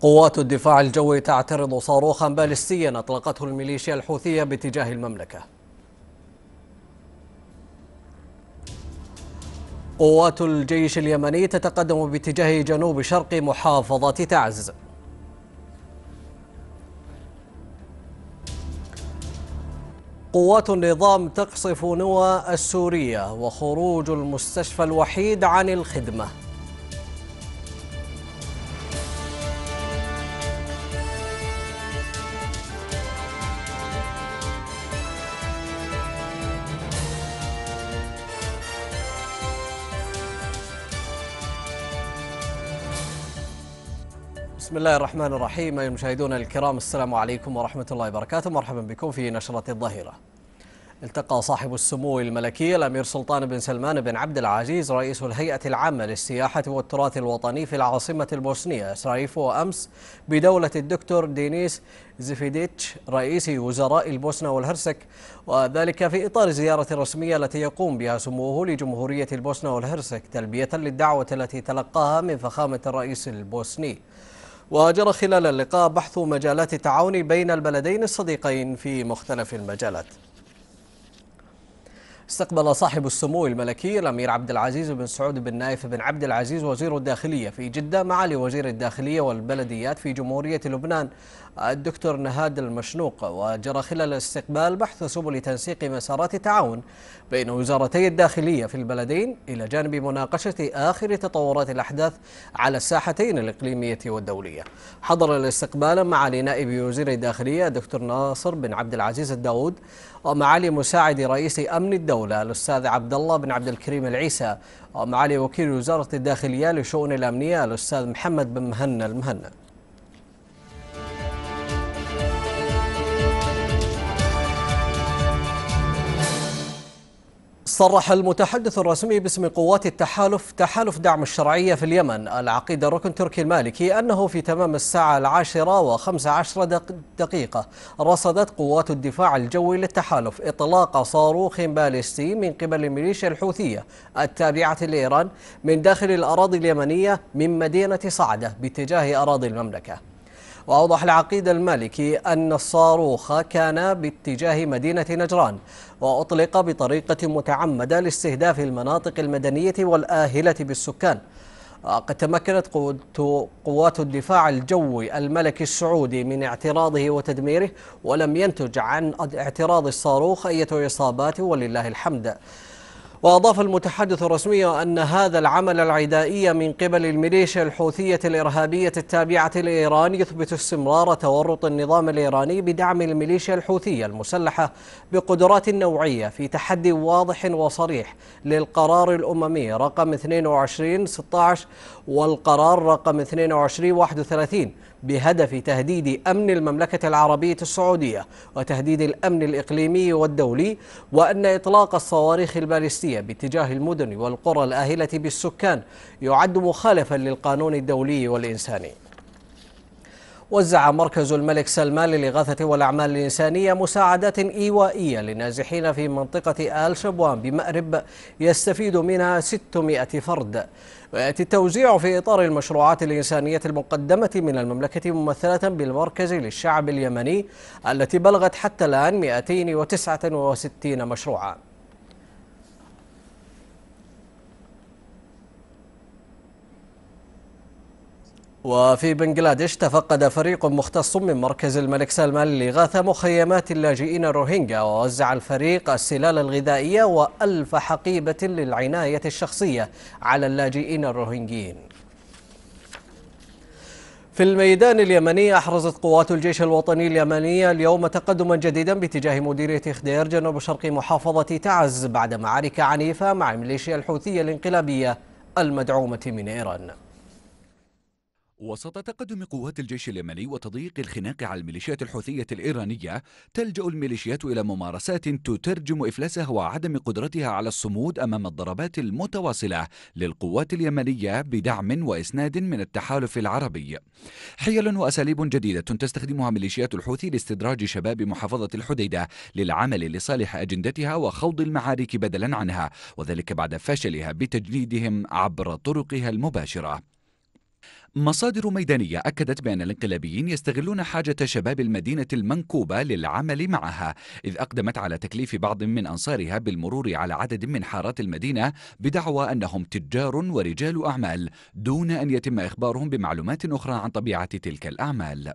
قوات الدفاع الجوي تعترض صاروخا باليستيا اطلقته الميليشيا الحوثيه باتجاه المملكه. قوات الجيش اليمني تتقدم باتجاه جنوب شرق محافظه تعز. قوات النظام تقصف نوى السوريه وخروج المستشفى الوحيد عن الخدمه. بسم الله الرحمن الرحيم أيها المشاهدون الكرام السلام عليكم ورحمة الله وبركاته مرحبا بكم في نشرة الظهيرة التقى صاحب السمو الملكي الأمير سلطان بن سلمان بن عبد العزيز رئيس الهيئة العامة للسياحة والتراث الوطني في العاصمة البوسنية سرايفو أمس بدولة الدكتور دينيس زفيديتش رئيس وزراء البوسنة والهرسك وذلك في إطار زيارة رسمية التي يقوم بها سموه لجمهورية البوسنة والهرسك تلبية للدعوة التي تلقاها من فخامة الرئيس البوسني وجرى خلال اللقاء بحث مجالات التعاون بين البلدين الصديقين في مختلف المجالات استقبل صاحب السمو الملكي الامير عبد العزيز بن سعود بن نايف بن عبد العزيز وزير الداخليه في جده معالي وزير الداخليه والبلديات في جمهوريه لبنان الدكتور نهاد المشنوق وجرى خلال الاستقبال بحث سبل تنسيق مسارات التعاون بين وزارتي الداخلية في البلدين إلى جانب مناقشة آخر تطورات الأحداث على الساحتين الإقليمية والدولية حضر الاستقبال معالي نائب وزير الداخلية الدكتور ناصر بن عبد العزيز الداود ومعالي مساعد رئيس أمن الدولة الأستاذ عبد الله بن عبد الكريم العيسى ومعالي وكيل وزارة الداخلية لشؤون الأمنية الأستاذ محمد بن مهنا المهنا صرح المتحدث الرسمي باسم قوات التحالف تحالف دعم الشرعية في اليمن العقيد الركن تركي المالكي أنه في تمام الساعة العاشرة وخمس عشر دقيقة رصدت قوات الدفاع الجوي للتحالف إطلاق صاروخ باليستي من قبل الميليشيا الحوثية التابعة لإيران من داخل الأراضي اليمنية من مدينة صعدة باتجاه أراضي المملكة وأوضح العقيد المالكي أن الصاروخ كان باتجاه مدينة نجران وأطلق بطريقة متعمدة لاستهداف المناطق المدنية والآهلة بالسكان وقد تمكنت قوات الدفاع الجوي الملكي السعودي من اعتراضه وتدميره ولم ينتج عن اعتراض الصاروخ أي إصابات ولله الحمد وأضاف المتحدث الرسمي أن هذا العمل العدائي من قبل الميليشيا الحوثية الإرهابية التابعة لإيران يثبت استمرار تورط النظام الإيراني بدعم الميليشيا الحوثية المسلحة بقدرات نوعية في تحدي واضح وصريح للقرار الأممي رقم 2216 والقرار رقم 2231 بهدف تهديد أمن المملكة العربية السعودية وتهديد الأمن الإقليمي والدولي وأن إطلاق الصواريخ البالستية باتجاه المدن والقرى الآهلة بالسكان يعد مخالفا للقانون الدولي والإنساني وزع مركز الملك سلمان للإغاثة والأعمال الإنسانية مساعدات إيوائية للنازحين في منطقة آل شبوان بمأرب يستفيد منها 600 فرد ويأتي التوزيع في إطار المشروعات الإنسانية المقدمة من المملكة ممثلة بالمركز للشعب اليمني التي بلغت حتى الآن 269 مشروعاً وفي بنغلاديش تفقد فريق مختص من مركز الملك سلمان لإغاثة مخيمات اللاجئين الروهينجا ووزع الفريق السلال الغذائية وألف حقيبة للعناية الشخصية على اللاجئين الروهينجيين في الميدان اليمني أحرزت قوات الجيش الوطني اليمني اليوم تقدما جديدا باتجاه مديرية إخدير جنوب شرق محافظة تعز بعد معارك عنيفة مع ميليشيا الحوثية الانقلابية المدعومة من إيران وسط تقدم قوات الجيش اليمني وتضييق الخناق على الميليشيات الحوثية الإيرانية تلجأ الميليشيات إلى ممارسات تترجم إفلاسها وعدم قدرتها على الصمود أمام الضربات المتواصلة للقوات اليمنية بدعم وإسناد من التحالف العربي حيل وأساليب جديدة تستخدمها ميليشيات الحوثي لاستدراج شباب محافظة الحديدة للعمل لصالح أجندتها وخوض المعارك بدلا عنها وذلك بعد فشلها بتجنيدهم عبر طرقها المباشرة مصادر ميدانية أكدت بأن الانقلابيين يستغلون حاجة شباب المدينة المنكوبة للعمل معها إذ أقدمت على تكليف بعض من أنصارها بالمرور على عدد من حارات المدينة بدعوى أنهم تجار ورجال أعمال دون أن يتم إخبارهم بمعلومات أخرى عن طبيعة تلك الأعمال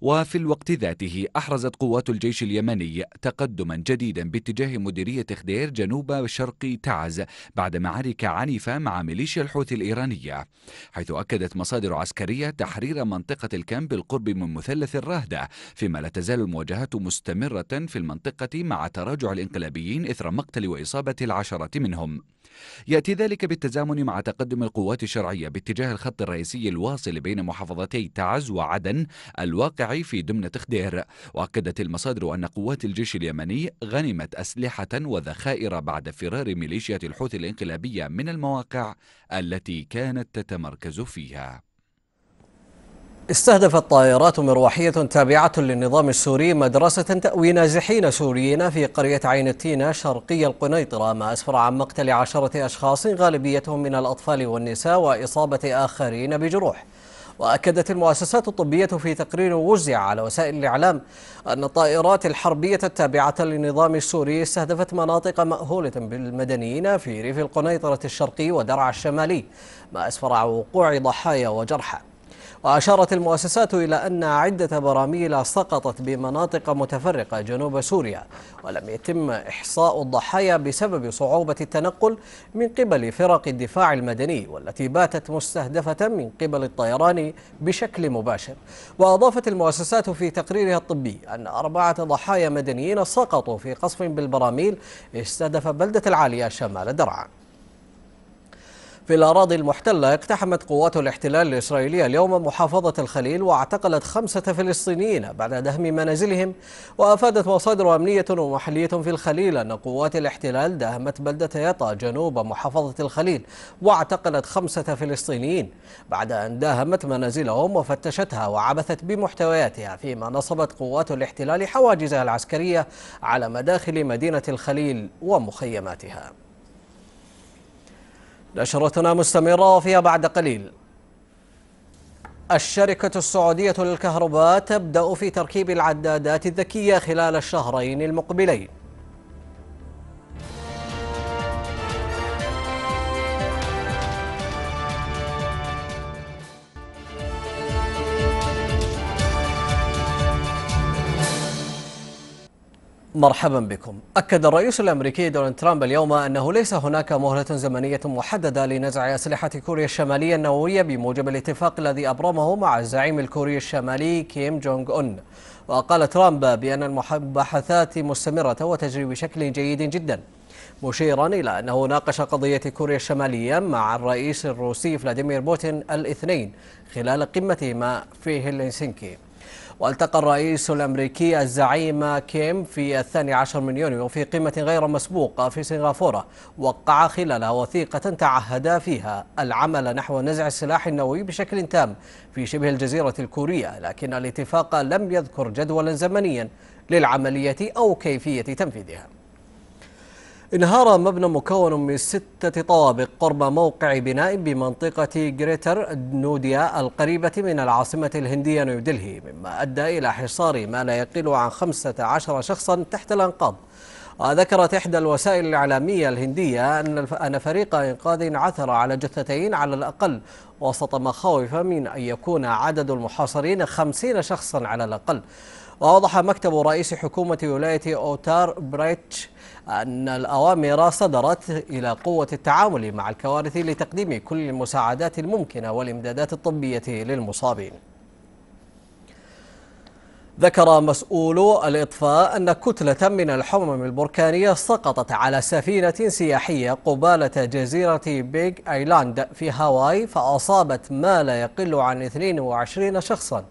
وفي الوقت ذاته أحرزت قوات الجيش اليمني تقدما جديدا باتجاه مديرية خدير جنوب شرق تعز بعد معارك عنيفة مع ميليشيا الحوثي الإيرانية حيث أكدت مصادر عسكرية تحرير منطقة الكامب بالقرب من مثلث الرهدة فيما لا تزال المواجهات مستمرة في المنطقة مع تراجع الانقلابيين إثر مقتل وإصابة العشرة منهم يأتي ذلك بالتزامن مع تقدم القوات الشرعية باتجاه الخط الرئيسي الواصل بين محافظتي تعز وعدن الواقع في دمنة خدير وأكدت المصادر أن قوات الجيش اليمني غنمت أسلحة وذخائر بعد فرار ميليشيا الحوثي الانقلابية من المواقع التي كانت تتمركز فيها استهدفت طائرات مروحية تابعة للنظام السوري مدرسة تأوي نازحين سوريين في قرية عين التينة شرقي القنيطرة ما أسفر عن مقتل عشرة أشخاص غالبيتهم من الأطفال والنساء وإصابة آخرين بجروح وأكدت المؤسسات الطبية في تقرير وزع على وسائل الإعلام أن الطائرات الحربية التابعة للنظام السوري استهدفت مناطق مأهولة بالمدنيين في ريف القنيطرة الشرقي ودرعا الشمالي ما أسفر عن وقوع ضحايا وجرحى وأشارت المؤسسات إلى أن عدة براميل سقطت بمناطق متفرقة جنوب سوريا ولم يتم إحصاء الضحايا بسبب صعوبة التنقل من قبل فرق الدفاع المدني والتي باتت مستهدفة من قبل الطيران بشكل مباشر وأضافت المؤسسات في تقريرها الطبي أن أربعة ضحايا مدنيين سقطوا في قصف بالبراميل استهدف بلدة العالية شمال درعا في الأراضي المحتلة اقتحمت قوات الاحتلال الإسرائيلية اليوم محافظة الخليل واعتقلت خمسة فلسطينيين بعد دهم منازلهم وأفادت مصادر أمنية ومحلية في الخليل أن قوات الاحتلال داهمت بلدة يطا جنوب محافظة الخليل واعتقلت خمسة فلسطينيين بعد أن داهمت منازلهم وفتشتها وعبثت بمحتوياتها فيما نصبت قوات الاحتلال حواجزها العسكرية على مداخل مدينة الخليل ومخيماتها نشرتنا مستمرة وفيها بعد قليل الشركة السعودية للكهرباء تبدأ في تركيب العدادات الذكية خلال الشهرين المقبلين مرحبا بكم أكد الرئيس الأمريكي دونالد ترامب اليوم أنه ليس هناك مهلة زمنية محددة لنزع أسلحة كوريا الشمالية النووية بموجب الاتفاق الذي أبرمه مع الزعيم الكوري الشمالي كيم جونغ أون وقال ترامب بأن المباحثات مستمرة وتجري بشكل جيد جدا مشيرا إلى أنه ناقش قضية كوريا الشمالية مع الرئيس الروسي فلاديمير بوتين الاثنين خلال قمتهما في هلسنكي والتقى الرئيس الأمريكي الزعيم كيم في الثاني عشر من يونيو في قمة غير مسبوقة في سنغافورة وقع خلالها وثيقة تعهدا فيها العمل نحو نزع السلاح النووي بشكل تام في شبه الجزيرة الكورية لكن الاتفاق لم يذكر جدولا زمنيا للعملية أو كيفية تنفيذها انهار مبنى مكون من ستة طوابق قرب موقع بناء بمنطقة جريتر نوديا القريبة من العاصمة الهندية نيودلهي مما أدى إلى حصار ما لا يقل عن 15 شخصا تحت الأنقاض وذكرت إحدى الوسائل الإعلامية الهندية أن فريق إنقاذ عثر على جثتين على الأقل وسط مخاوف من أن يكون عدد المحاصرين خمسين شخصا على الأقل وأوضح مكتب رئيس حكومة ولاية أوتار بريتش أن الأوامر صدرت إلى قوة التعامل مع الكوارث لتقديم كل المساعدات الممكنة والإمدادات الطبية للمصابين ذكر مسؤول الإطفاء أن كتلة من الحمم البركانية سقطت على سفينة سياحية قبالة جزيرة بيج آيلاند في هاواي فأصابت ما لا يقل عن 22 شخصا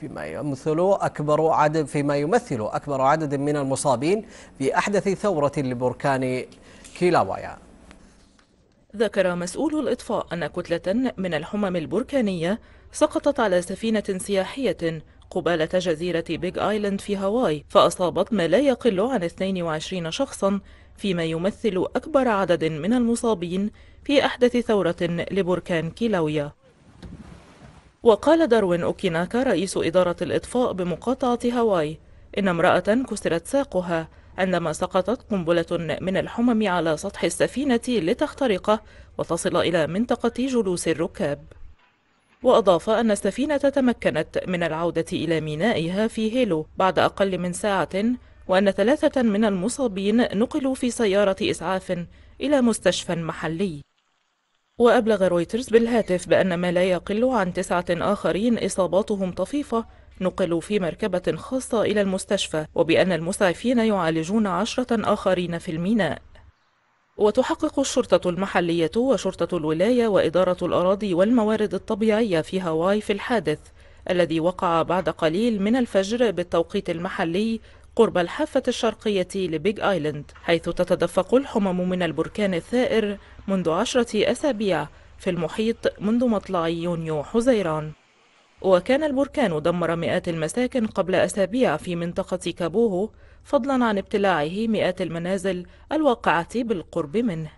فيما يمثل أكبر عدد فيما يمثل أكبر عدد من المصابين في أحدث ثورة لبركان كيلاوايا ذكر مسؤول الإطفاء أن كتلة من الحمم البركانية سقطت على سفينة سياحية قبالة جزيرة بيج آيلاند في هاواي فأصابت ما لا يقل عن 22 شخصا فيما يمثل أكبر عدد من المصابين في أحدث ثورة لبركان كيلاويا وقال داروين أوكيناكا رئيس إدارة الإطفاء بمقاطعة هاواي إن امرأة كسرت ساقها عندما سقطت قنبلة من الحمم على سطح السفينة لتخترقه وتصل إلى منطقة جلوس الركاب وأضاف أن السفينة تمكنت من العودة إلى مينائها في هيلو بعد أقل من ساعة وأن ثلاثة من المصابين نقلوا في سيارة إسعاف إلى مستشفى محلي وأبلغ رويترز بالهاتف بأن ما لا يقل عن تسعة آخرين إصاباتهم طفيفة نقلوا في مركبة خاصة إلى المستشفى وبأن المسعفين يعالجون عشرة آخرين في الميناء وتحقق الشرطة المحلية وشرطة الولاية وإدارة الأراضي والموارد الطبيعية في هاواي في الحادث الذي وقع بعد قليل من الفجر بالتوقيت المحلي قرب الحافة الشرقية لبيج آيلاند حيث تتدفق الحمم من البركان الثائر منذ عشرة أسابيع في المحيط منذ مطلع يونيو حزيران وكان البركان دمر مئات المساكن قبل أسابيع في منطقة كابوهو فضلا عن ابتلاعه مئات المنازل الواقعة بالقرب منه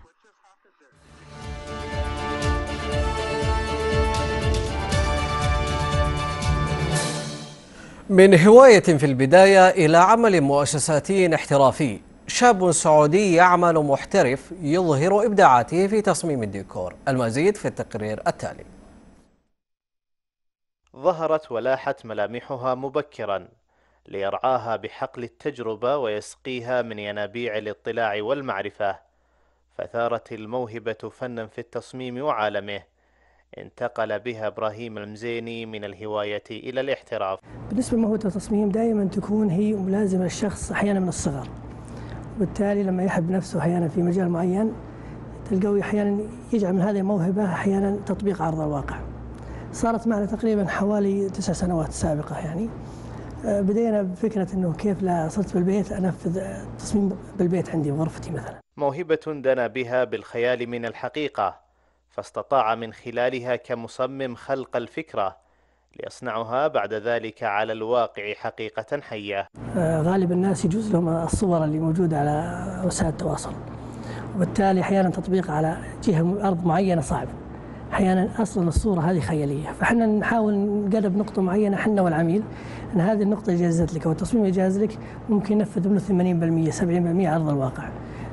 من هواية في البداية إلى عمل مؤسساتي احترافي شاب سعودي يعمل محترف يظهر إبداعاته في تصميم الديكور المزيد في التقرير التالي ظهرت ولاحت ملامحها مبكرا ليرعاها بحقل التجربة ويسقيها من ينابيع الاطلاع والمعرفة فثارت الموهبة فنا في التصميم وعالمه انتقل بها ابراهيم المزيني من الهوايه الى الاحتراف. بالنسبه لموهبه التصميم دائما تكون هي ملازمه للشخص احيانا من الصغر. وبالتالي لما يحب نفسه احيانا في مجال معين تلقوه احيانا يجعل من هذه الموهبه احيانا تطبيق عرض ارض الواقع. صارت معنا تقريبا حوالي تسع سنوات سابقه يعني. آه، بدينا بفكرة أنه كيف لا صرت بالبيت أنفذ آه، تصميم بالبيت عندي بغرفتي مثلا موهبة دنا بها بالخيال من الحقيقة فاستطاع من خلالها كمصمم خلق الفكرة ليصنعها بعد ذلك على الواقع حقيقة حية آه، غالب الناس يجوز لهم الصور اللي موجودة على وسائل التواصل وبالتالي أحيانا تطبيق على جهة أرض معينة صعب احيانا اصلا الصوره هذه خياليه فاحنا نحاول نقرب نقطه معينه احنا والعميل ان هذه النقطه جازت لك او التصميم جاز لك ممكن ينفذ منه 80% 70% على ارض الواقع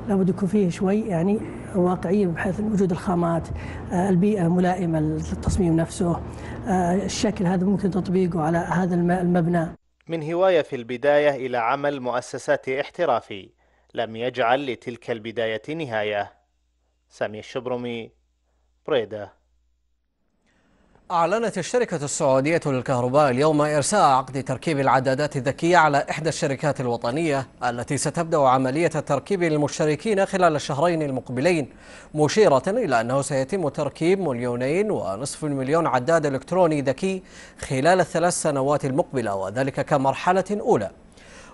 لابد يكون فيه شوي يعني واقعيه بحيث وجود الخامات آه، البيئه ملائمه للتصميم نفسه آه، الشكل هذا ممكن تطبيقه على هذا المبنى من هوايه في البدايه الى عمل مؤسساتي احترافي لم يجعل لتلك البدايه نهايه سامي الشبرمي بريده أعلنت الشركة السعودية للكهرباء اليوم إرساء عقد تركيب العدادات الذكية على إحدى الشركات الوطنية التي ستبدأ عملية التركيب للمشتركين خلال الشهرين المقبلين مشيرة إلى أنه سيتم تركيب مليونين ونصف مليون عداد إلكتروني ذكي خلال الثلاث سنوات المقبلة وذلك كمرحلة أولى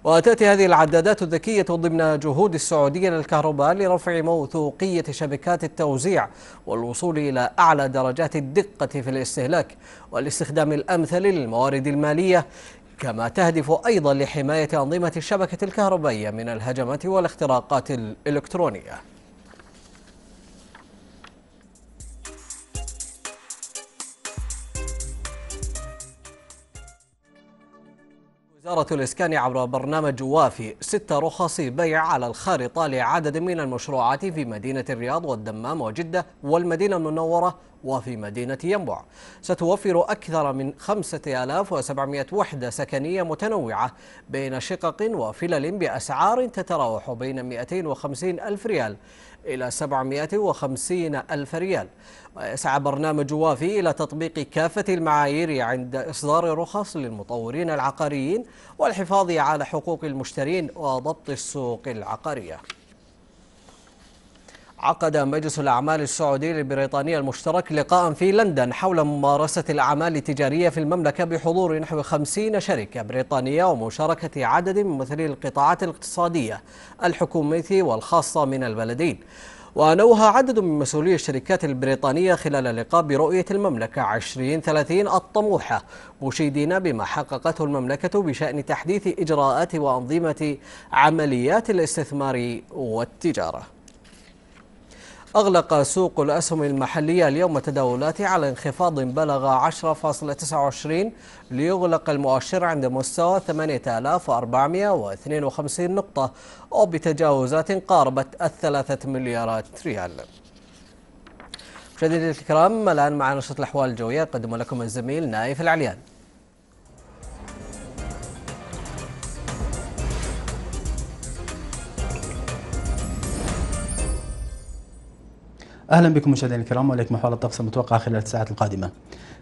وتأتي هذه العدادات الذكية ضمن جهود السعودية للكهرباء لرفع موثوقية شبكات التوزيع والوصول إلى أعلى درجات الدقة في الاستهلاك والاستخدام الأمثل للموارد المالية كما تهدف أيضا لحماية أنظمة الشبكة الكهربائية من الهجمات والاختراقات الإلكترونية وزارة الإسكان عبر برنامج وافي ست رخص بيع على الخارطة لعدد من المشروعات في مدينة الرياض والدمام وجدة والمدينة المنورة وفي مدينة ينبع ستوفر أكثر من 5700 وحدة سكنية متنوعة بين شقق وفلل بأسعار تتراوح بين 250 ألف ريال إلى 750 ألف ريال ويسعى برنامج وافي إلى تطبيق كافة المعايير عند إصدار رخص للمطورين العقاريين والحفاظ على حقوق المشترين وضبط السوق العقارية عقد مجلس الأعمال السعودي البريطاني المشترك لقاء في لندن حول ممارسة الأعمال التجارية في المملكة بحضور نحو 50 شركة بريطانية ومشاركة عدد من ممثلي القطاعات الاقتصادية الحكومية والخاصة من البلدين ونوه عدد من مسؤولي الشركات البريطانية خلال اللقاء برؤية المملكة 2030 الطموحة مشيدين بما حققته المملكة بشأن تحديث إجراءات وأنظمة عمليات الاستثمار والتجارة أغلق سوق الأسهم المحلية اليوم تداولاته على انخفاض بلغ 10.29 ليغلق المؤشر عند مستوى 8452 نقطة أو بتجاوزات قاربت الثلاثة مليارات ريال مشاهدينا الكرام الآن مع نشرة الأحوال الجوية قدم لكم الزميل نايف العليان اهلا بكم مشاهدينا الكرام واليكم حول الطقس المتوقع خلال الساعات القادمه.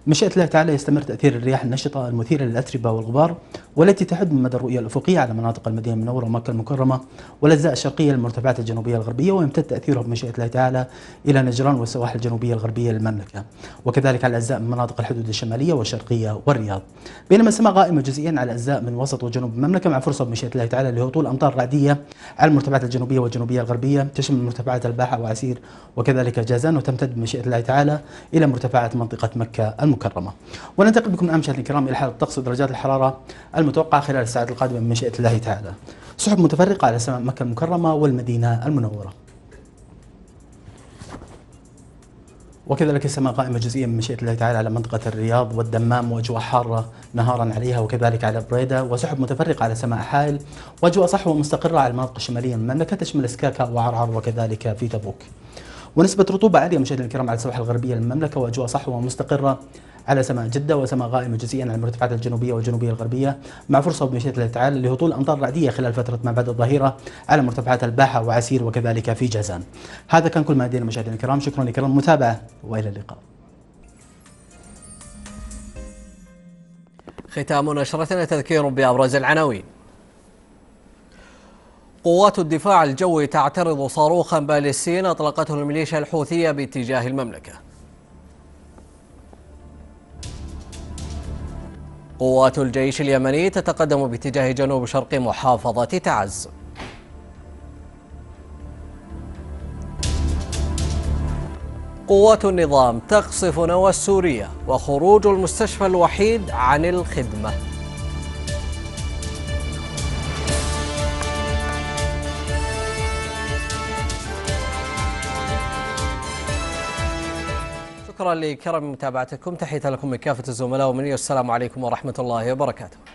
مشيئة الله تعالى يستمر تأثير الرياح النشطة المثيرة للأتربة والغبار والتي تحد من مدى الرؤية الأفقية على مناطق المدينة المنورة ومكة المكرمة والأجزاء الشرقية للمرتفعات الجنوبية الغربية ويمتد تأثيرها بمشيئة الله تعالى إلى نجران والسواحل الجنوبية الغربية للمملكة وكذلك على أجزاء من مناطق الحدود الشمالية والشرقية والرياض بينما السماء قائمة جزئيا على أجزاء من وسط وجنوب المملكة مع فرصة بمشيئة الله تعالى لهطول أمطار رعدية على المرتفعات الجنوبية والجنوبية الغربية تشمل مرتفعات الباحة وعسير وكذلك جازان وتمتد بمشيئة الله تعالى إلى مرتفعات منطقة مكة المكرمة المكرمة وننتقل بكم الآن مشاهدينا الكرام إلى حالة الطقس ودرجات الحرارة المتوقعة خلال الساعات القادمة من مشيئة الله تعالى سحب متفرقة على سماء مكة المكرمة والمدينة المنورة وكذلك السماء قائمة جزئيا من مشيئة الله تعالى على منطقة الرياض والدمام وأجواء حارة نهارا عليها وكذلك على بريدة وسحب متفرقة على سماء حائل وأجواء صحوة مستقرة على المناطق الشمالية من المملكة تشمل سكاكا وعرعر وكذلك في تبوك ونسبة رطوبة عالية مشاهدينا الكرام على السواحل الغربية للمملكة وأجواء صحوة مستقرة على سماء جدة وسماء غائمة جزئيا على المرتفعات الجنوبية والجنوبية الغربية مع فرصة بمشيئة الله تعالى لهطول أمطار رعدية خلال فترة ما بعد الظهيرة على مرتفعات الباحة وعسير وكذلك في جازان هذا كان كل ما لدينا مشاهدينا الكرام شكرا لكرم المتابعة وإلى اللقاء ختام نشرتنا تذكير بأبرز العناوين قوات الدفاع الجوي تعترض صاروخا باليستيا أطلقته الميليشيا الحوثية باتجاه المملكة قوات الجيش اليمني تتقدم باتجاه جنوب شرق محافظة تعز قوات النظام تقصف نوى السورية وخروج المستشفى الوحيد عن الخدمة شكرا لكرم متابعتكم تحية لكم من كافة الزملاء ومني والسلام عليكم ورحمة الله وبركاته